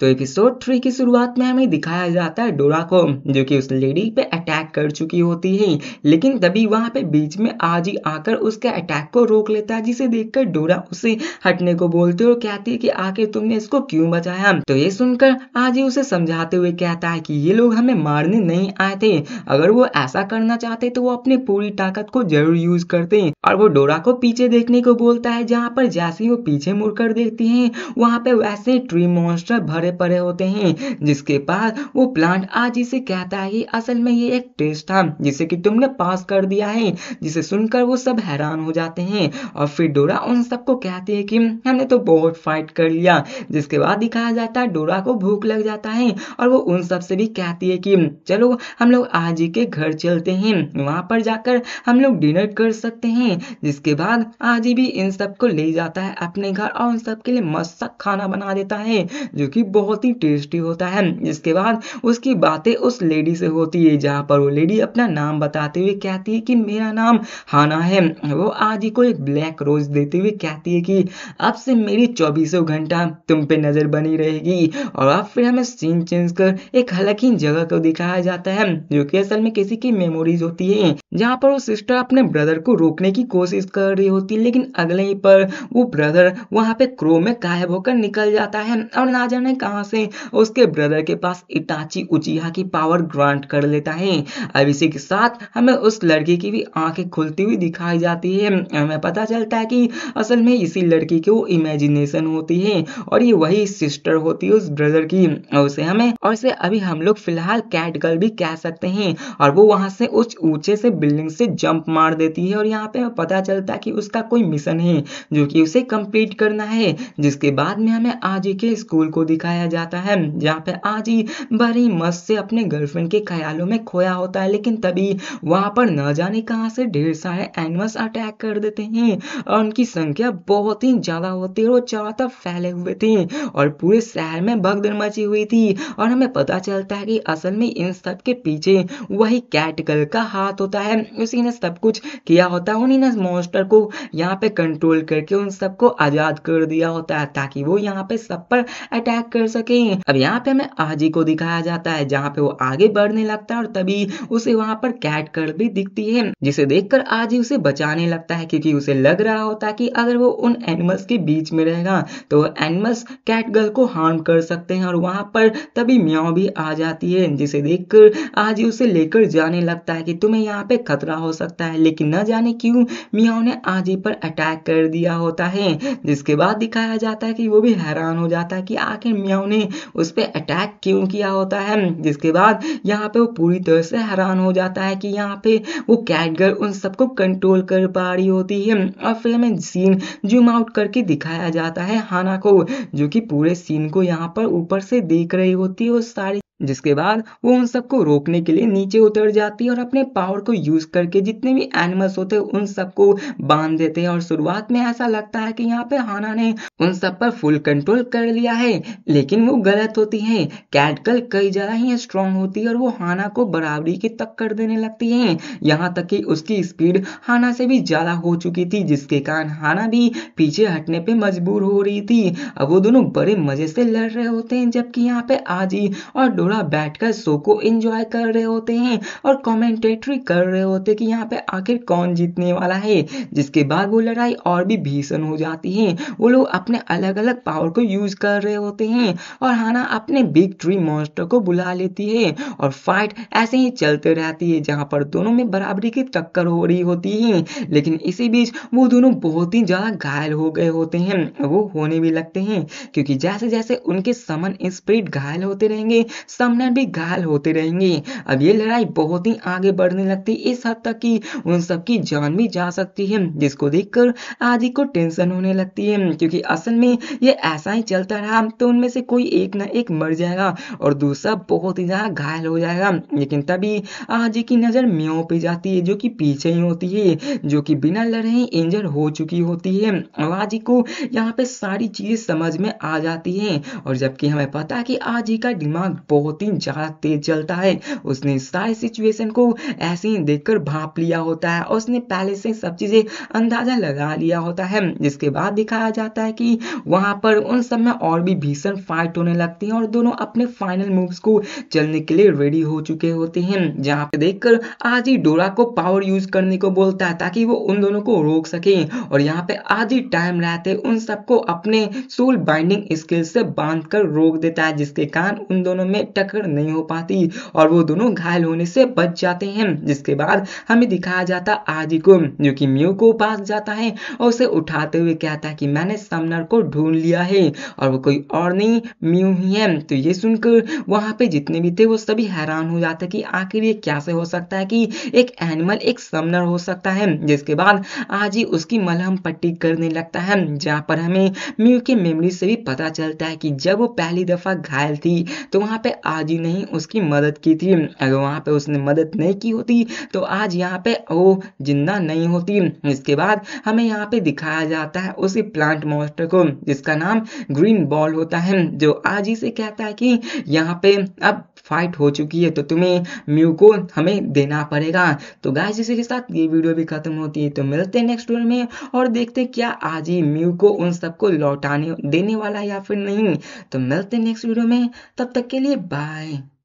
तो episode three की शुरुआत में हमें दिखाया जाता है डोरा को जो कि उस लेडी पे अटैक कर चुकी होती है लेकिन तभी वहाँ पे बीच में आजी आकर उसके अटैक को रोक लेता है जिसे देखकर डोरा उसे हटने को बोलते और कहती है कि आखिर तुमने इसको क्यों बचाया तो ये सुनकर आजी उसे समझाते हुए कहता है की ये लोग हमें मारने नहीं आए थे अगर वो ऐसा करना चाहते तो वो अपनी पूरी ताकत को जरूर यूज करते और वो डोरा को पीछे देखने को बोलता है जहाँ पर जैसे ही वो पीछे मुड़कर देखती हैं वहाँ पे वैसे ट्री मॉन्स्टर भरे पड़े होते हैं जिसके पास वो प्लांट आज इसे कहता है असल में ये एक टेस्ट था जिसे कि तुमने पास कर दिया है जिसे सुनकर वो सब हैरान हो जाते हैं और फिर डोरा उन सबको कहती है कि हमने तो बहुत फाइट कर लिया जिसके बाद दिखाया जाता है डोरा को भूख लग जाता है और वो उन सब से भी कहती है कि चलो हम लोग आज ही के घर चलते हैं वहाँ पर जाकर हम लोग डिनर कर सकते हैं हैं जिसके बाद आजी भी इन सब को ले जाता है अपने घर और उन सबके लिए मस्त खाना बना देता है जो कि बहुत ही टेस्टी होता है जिसके बाद उसकी बातें उस लेडी से होती है जहाँ पर वो लेडी अपना नाम बताते हुए कहती है कि मेरा नाम हाना है वो आजी को एक ब्लैक रोज देते हुए कहती है कि अब से मेरी चौबीसों घंटा तुम पे नजर बनी रहेगी और अब फिर हमें सीन चेंज कर एक हलकीन जगह को दिखाया जाता है जो कि असल में किसी की मेमोरीज होती है जहाँ पर वो सिस्टर अपने ब्रदर को रोकने की की कोशिश कर रही होती लेकिन अगले ही पर वो ब्रदर वहाँ पे क्रो में गायब होकर निकल जाता है और ना जाने कहाँ से उसके ब्रदर के पास इटाची उचिहा की पावर ग्रांट कर लेता है अब इसी के साथ हमें उस लड़की की भी आंखें खुलती हुई दिखाई जाती है हमें पता चलता है कि असल में इसी लड़की की वो इमेजिनेशन होती है और ये वही सिस्टर होती है उस ब्रदर की उसे हमें और इसे अभी हम लोग फिलहाल कैट गर्ल भी कह सकते हैं और वो वहां से उस ऊंचे से बिल्डिंग से जंप मार देती है और यहाँ पे पता चलता कि उसका कोई मिशन है जो कि उसे कंप्लीट करना है जिसके बाद में हमें आजी के स्कूल को दिखाया जाता है जहाँ पे आजी बड़ी मस्त से अपने गर्लफ्रेंड के ख्यालों में खोया होता है लेकिन तभी वहाँ पर न जाने कहाँ से ढेर सारे एनिमल्स अटैक कर देते हैं और उनकी संख्या बहुत ही ज़्यादा होती है और चारों तरफ फैले हुए थे और पूरे शहर में भगदड़ मची हुई थी और हमें पता चलता है कि असल में इन सब के पीछे वही कैटगल का हाथ होता है उसी ने सब कुछ किया होता है उन्हें मिनस मॉन्स्टर को यहाँ पे कंट्रोल करके उन सबको आजाद कर दिया होता है ताकि वो यहाँ पे सब पर अटैक कर सके अब यहाँ पे हमें आजी को दिखाया जाता है जहाँ पे वो आगे बढ़ने लगता है और तभी उसे वहाँ पर कैट कर भी दिखती है जिसे देख कर आजी उसे बचाने लगता है क्योंकि उसे लग रहा होता है कि अगर वो उन एनिमल्स के बीच में रहेगा तो एनिमल्स कैट गर्ल को हार्म कर सकते हैं और वहाँ पर तभी म्याओ भी आ जाती है जिसे देख कर आजी उसे लेकर जाने लगता है कि तुम्हें यहाँ पे खतरा हो सकता है लेकिन न जाने क्यों मियाओ ने आजी पर अटैक कर दिया होता है जिसके बाद दिखाया जाता है कि वो भी हैरान हो जाता है कि आखिर मियाओ ने उस पर अटैक क्यों किया होता है जिसके बाद यहाँ पे वो पूरी तरह से हैरान हो जाता है कि यहाँ पे वो कैटगर उन सबको कंट्रोल कर पा रही होती है और फिर हमें सीन जूम आउट करके दिखाया जाता है हाना को जो कि पूरे सीन को यहाँ पर ऊपर से देख रही होती है और सारी जिसके बाद वो उन सबको रोकने के लिए नीचे उतर जाती है और अपने पावर को यूज करके जितने भी एनिमल्स होते हैं उन सबको बांध देते हैं और शुरुआत में ऐसा लगता है कि यहाँ पे हाना ने उन सब पर फुल कंट्रोल कर लिया है लेकिन वो गलत होती है कैटकल कई ज्यादा ही स्ट्रांग होती है और वो हाना को बराबरी की तक कर देने लगती है यहाँ तक कि उसकी स्पीड हाना से भी ज्यादा हो चुकी थी जिसके कारण हाना भी पीछे हटने पर मजबूर हो रही थी अब वो दोनों बड़े मजे से लड़ रहे होते हैं जबकि यहाँ पे आजी और लोग बैठकर शो को एंजॉय कर रहे होते हैं और कमेंटेटरी कर रहे होते कि यहाँ पे आखिर कौन जीतने वाला है जिसके बाद वो लड़ाई और भी भीषण हो जाती है वो लोग अपने अलग अलग पावर को यूज कर रहे होते हैं और हाना अपने बिग ट्री मॉन्स्टर को बुला लेती है और फाइट ऐसे ही चलते रहती है जहाँ पर दोनों में बराबरी की टक्कर हो रही होती है लेकिन इसी बीच वो दोनों बहुत ही ज़्यादा घायल हो गए होते हैं वो होने भी लगते हैं क्योंकि जैसे जैसे उनके समन स्प्रिट घायल होते रहेंगे सामने भी घायल होते रहेंगे अब ये लड़ाई बहुत ही आगे बढ़ने लगती इस हद तक कि उन सबकी जान भी जा सकती है जिसको देखकर आदि को टेंशन होने लगती है क्योंकि असल में ये ऐसा ही चलता रहा तो उनमें से कोई एक ना एक मर जाएगा और दूसरा बहुत ही ज़्यादा घायल हो जाएगा लेकिन तभी आजी की नज़र म्यो पे जाती है जो कि पीछे ही होती है जो कि बिना लड़े ही इंजर हो चुकी होती है और आजी को यहाँ पे सारी चीज़ें समझ में आ जाती है और जबकि हमें पता है कि आजी का दिमाग बहुत बहुत ही ज़्यादा तेज चलता है उसने सारी सिचुएशन को ऐसे ही देखकर भाप लिया होता है और उसने पहले से सब चीज़ें अंदाज़ा लगा लिया होता है जिसके बाद दिखाया जाता है कि वहां पर उन सब में और भी भीषण फाइट होने लगती है और दोनों अपने फाइनल मूव्स को चलने के लिए रेडी हो चुके होते हैं जहाँ पे देखकर आज ही डोरा को पावर यूज करने को बोलता है ताकि वो उन दोनों को रोक सके और यहाँ पे आज ही टाइम रहते उन सबको अपने सोल बाइंडिंग स्किल से बांध कर रोक देता है जिसके कारण उन दोनों में टक्कर नहीं हो पाती और वो दोनों घायल होने से बच जाते हैं जिसके बाद हमें दिखाया जाता आदि को जो कि मियो को पास जाता है और उसे उठाते हुए कहता है कि मैंने समनर को ढूंढ लिया है और वो कोई और नहीं मियो ही है तो ये सुनकर वहाँ पे जितने भी थे वो सभी हैरान हो जाते कि आखिर ये कैसे हो सकता है कि एक एनिमल एक समनर हो सकता है जिसके बाद आज ही उसकी मलहम पट्टी करने लगता है जहाँ पर हमें मियो के मेमोरी से भी पता चलता है कि जब वो पहली दफा घायल थी तो वहाँ पे आज ही नहीं उसकी मदद की थी अगर वहाँ पे उसने मदद नहीं की होती तो आज यहाँ पे वो जिंदा नहीं होती इसके बाद हमें यहाँ पे दिखाया जाता है उसी प्लांट मॉन्स्टर को जिसका नाम ग्रीन बॉल होता है जो आज ही से कहता है कि यहाँ पे अब फाइट हो चुकी है तो तुम्हें म्यू को हमें देना पड़ेगा तो गाय इसी के साथ ये वीडियो भी खत्म होती है तो मिलते हैं नेक्स्ट वीडियो में और देखते हैं क्या आज ही म्यू को उन सबको लौटाने देने वाला या फिर नहीं तो मिलते हैं नेक्स्ट वीडियो में तब तक के लिए Bye.